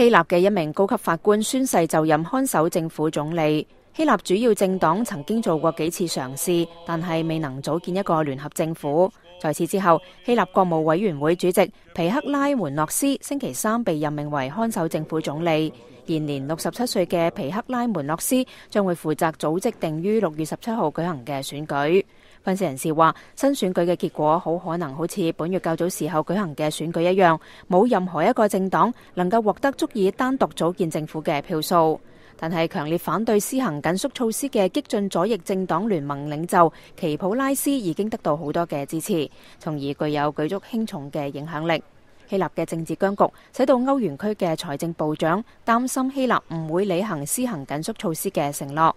希腊嘅一名高级法官宣誓就任看守政府总理。希腊主要政党曾经做过几次尝试，但系未能组建一个联合政府。在此之后，希腊国务委员会主席皮克拉门诺斯星期三被任命为看守政府总理。现年六十七岁嘅皮克拉门诺斯将会负责组织定于六月十七号举行嘅选举。分析人士話：新選舉嘅結果好可能好似本月較早時候舉行嘅選舉一樣，冇任何一個政黨能夠獲得足以單獨組建政府嘅票數。但係，強烈反對施行緊縮措施嘅激進左翼政黨聯盟領袖奇普拉斯已經得到好多嘅支持，從而具有舉足輕重嘅影響力。希臘嘅政治僵局使到歐元區嘅財政部長擔心希臘唔會履行施行緊縮措施嘅承諾。